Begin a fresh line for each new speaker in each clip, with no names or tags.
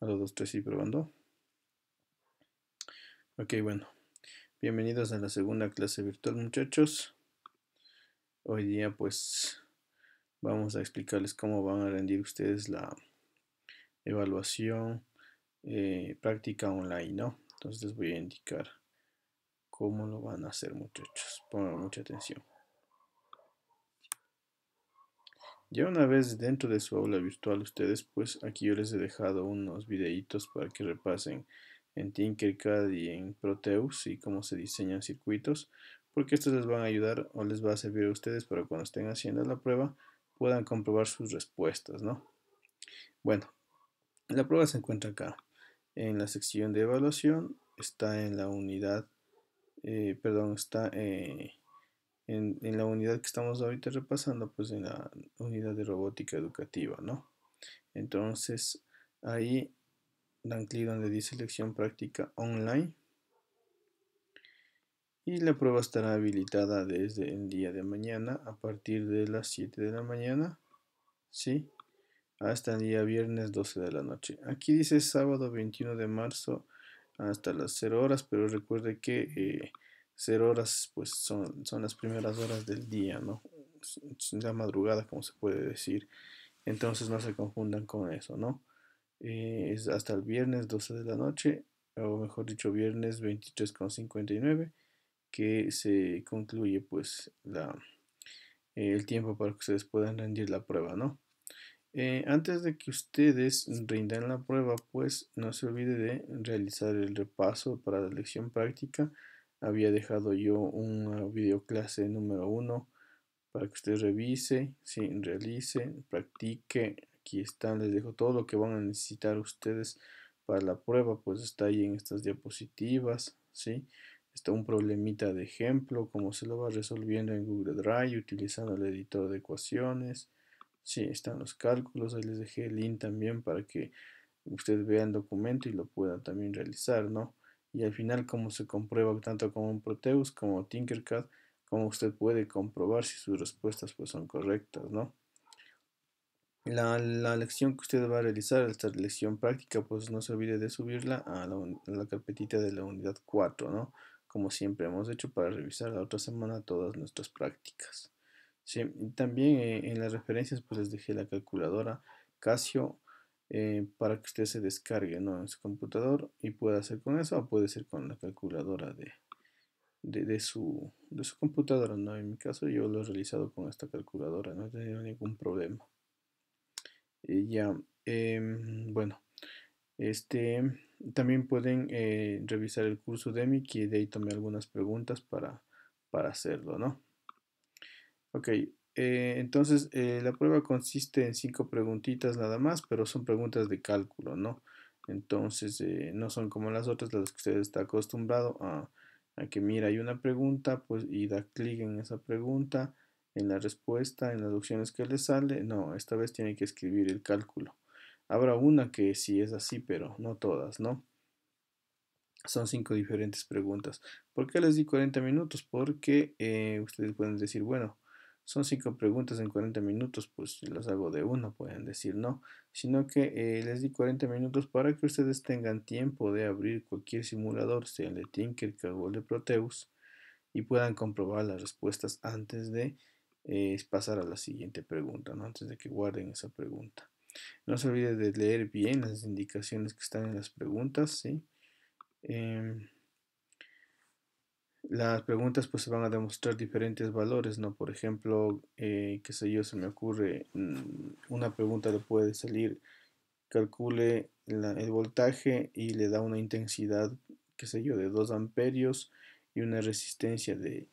A los dos, tres y probando. Ok, bueno. Bienvenidos a la segunda clase virtual, muchachos. Hoy día, pues, vamos a explicarles cómo van a rendir ustedes la evaluación eh, práctica online, ¿no? Entonces les voy a indicar cómo lo van a hacer, muchachos. Pongan mucha atención. Ya una vez dentro de su aula virtual ustedes, pues aquí yo les he dejado unos videitos para que repasen en Tinkercad y en Proteus y cómo se diseñan circuitos, porque estos les van a ayudar o les va a servir a ustedes para cuando estén haciendo la prueba puedan comprobar sus respuestas, ¿no? Bueno, la prueba se encuentra acá, en la sección de evaluación, está en la unidad, eh, perdón, está... en... Eh, en, la unidad que estamos ahorita repasando, pues en la unidad de robótica educativa, ¿no? Entonces, ahí dan clic donde dice lección práctica online y la prueba estará habilitada desde el día de mañana a partir de las 7 de la mañana, ¿sí? Hasta el día viernes 12 de la noche. Aquí dice sábado 21 de marzo hasta las 0 horas, pero recuerde que... Eh, cero horas, pues son, son las primeras horas del día, ¿no? La madrugada, como se puede decir. Entonces no se confundan con eso, ¿no? Eh, es hasta el viernes 12 de la noche, o mejor dicho, viernes 23.59, que se concluye pues el tiempo para que ustedes puedan rendir la prueba, ¿no? Eh, antes de que ustedes rindan la prueba, pues no se olvide de realizar el repaso para la lección práctica había dejado yo una videoclase número uno para que usted revise, sí, realice, practique. Aquí están, les dejo todo lo que van a necesitar ustedes para la prueba, pues está ahí en estas diapositivas, ¿sí? Está un problemita de ejemplo, cómo se lo va resolviendo en Google Drive utilizando el editor de ecuaciones. Sí, están los cálculos, ahí les dejé el link también para que usted vea el documento y lo pueda también realizar, ¿no? y al final como se comprueba tanto como Proteus como Tinkercad, como usted puede comprobar si sus respuestas pues son correctas, ¿no? La, lección que usted va a realizar, esta lección práctica, pues no se olvide de subirla a la, carpetita de la unidad 4, ¿no? Como siempre hemos hecho para revisar la otra semana todas nuestras prácticas. Sí, también eh, en las referencias pues les dejé la calculadora Casio eh, para que usted se descargue en su computador y pueda hacer con eso o puede ser con la calculadora de, de, su, de su computadora. ¿no? En mi caso yo lo he realizado con esta calculadora, no he tenido ningún problema. y ya, em, bueno, este, también pueden eh, revisar el curso de mi que de ahí tomé algunas preguntas para, para hacerlo, ¿no? Ok, eh, entonces, eh, la prueba consiste en cinco preguntitas nada más, pero son preguntas de cálculo, ¿no? Entonces, eh, no son como las otras, las que usted está acostumbrado a, que mira, hay una pregunta, pues, y da clic en esa pregunta, en la respuesta, en las opciones que le sale. No, esta vez tiene que escribir el cálculo. Habrá una que sí es así, pero no todas, ¿no? Son cinco diferentes preguntas. ¿Por qué les di 40 minutos? Porque ustedes pueden decir, bueno, son cinco preguntas en 40 minutos, pues si las hago de uno, pueden decir no, sino que eh, les di 40 minutos para que ustedes tengan tiempo de abrir cualquier simulador, sea el de Tinkercad o el de Proteus, y puedan comprobar las respuestas antes de eh, pasar a la siguiente pregunta, ¿no? antes de que guarden esa pregunta. No se olviden de leer bien las indicaciones que están en las preguntas, ¿sí? Em, las preguntas pues se van a demostrar diferentes valores, ¿no? Por ejemplo, eh, qué sé yo, se me ocurre, mm, una pregunta le puede salir, calcule el voltaje y le da una intensidad, qué sé yo, de 2 amperios y una resistencia de,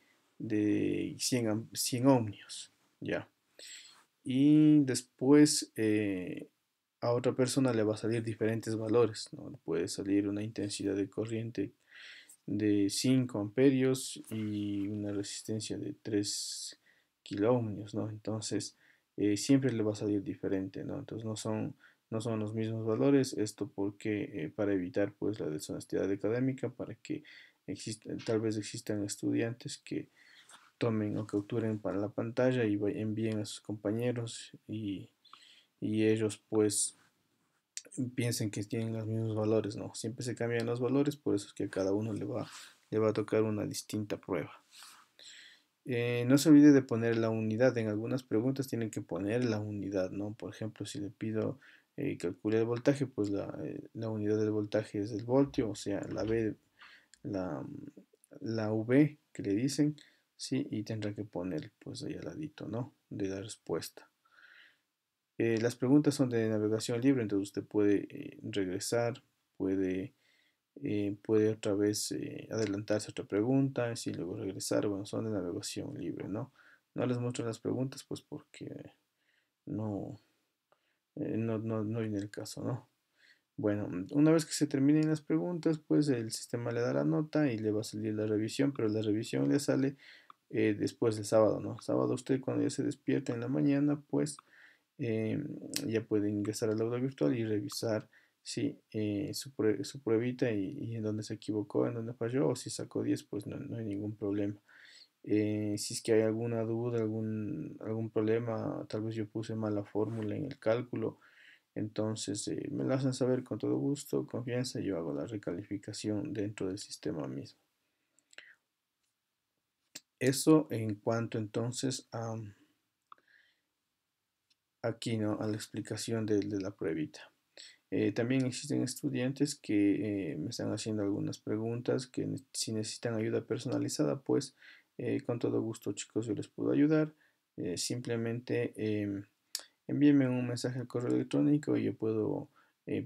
100, ohmios, ¿ya? Y después eh, a otra persona le va a salir diferentes valores, ¿no? puede salir una intensidad de corriente de 5 amperios y una resistencia de 3 kilómetros, ¿no? Entonces, eh, siempre le va a salir diferente, ¿no? Entonces, no son, no son los mismos valores, esto porque eh, para evitar pues la deshonestidad académica, para que existan, tal vez existan estudiantes que tomen o capturen para la pantalla y envíen a sus compañeros y, y ellos pues piensen que tienen los mismos valores, no, siempre se cambian los valores, por eso es que a cada uno le va, le va a tocar una distinta prueba. Eh, no se olvide de poner la unidad, en algunas preguntas tienen que poner la unidad, ¿no? Por ejemplo, si le pido eh, calcular el voltaje, pues la, eh, unidad del voltaje es el voltio, o sea, la V la, la V que le dicen, ¿sí? Y tendrá que poner pues ahí al ladito, ¿no? De la respuesta. Eh, las preguntas son de navegación libre, entonces usted puede eh, regresar, puede, eh, puede otra vez adelantarse a otra pregunta, y luego regresar, bueno, son de navegación libre, ¿no? No les muestro las preguntas, pues porque no, no, no, no el caso, ¿no? Bueno, una vez que se terminen las preguntas, pues el sistema le da la nota y le va a salir la revisión, pero la revisión le sale después del sábado, ¿no? Sábado usted cuando ya se despierta en la mañana, pues eh, ya puede ingresar al aula virtual y revisar si eh, su, pruebita y, en dónde se equivocó, en dónde falló o si sacó 10, pues no, hay ningún problema. Eh, si es que hay alguna duda, algún, algún problema, tal vez yo puse mala fórmula en el cálculo, entonces me la hacen saber con todo gusto, confianza, yo hago la recalificación dentro del sistema mismo. Eso en cuanto entonces a aquí ¿no? a la explicación de, la pruebita. Eh, también existen estudiantes que eh, me están haciendo algunas preguntas, que si necesitan ayuda personalizada, pues eh, con todo gusto chicos yo les puedo ayudar. simplemente em, envíenme un mensaje al correo electrónico y yo puedo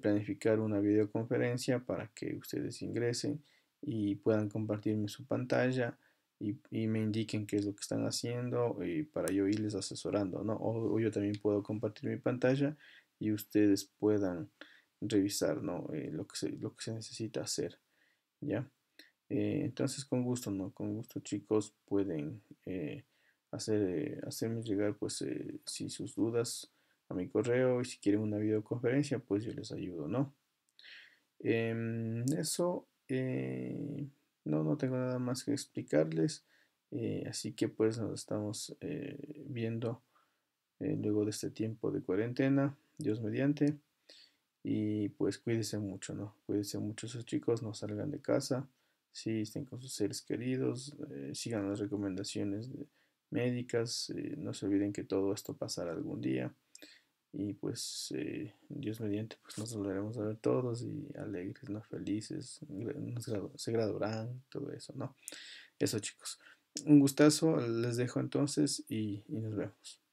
planificar una videoconferencia para que ustedes ingresen y puedan compartirme su pantalla y, me indiquen qué es lo que están haciendo y eh, para yo irles asesorando, ¿no? O, yo también puedo compartir mi pantalla y ustedes puedan revisar, ¿no? Eh, lo, que se, lo que se necesita hacer, ¿ya? Eh, entonces, con gusto, ¿no? Con gusto, chicos, pueden hacerme llegar, pues, si sus dudas a mi correo y si quieren una videoconferencia, pues yo les ayudo, ¿no? Em, eso... No, tengo nada más que explicarles. Eh, así que pues nos estamos eh, viendo eh, luego de este tiempo de cuarentena, Dios mediante. Y pues cuídense mucho, ¿no? Cuídense mucho esos chicos, no salgan de casa, sí, estén con sus seres queridos, sigan las recomendaciones médicas, no se olviden que todo esto pasará algún día y pues eh, Dios mediante pues nos volveremos a ver todos y alegres, ¿no? Felices, se graduarán, todo eso, ¿no? Eso chicos. Un gustazo, les dejo entonces y nos vemos.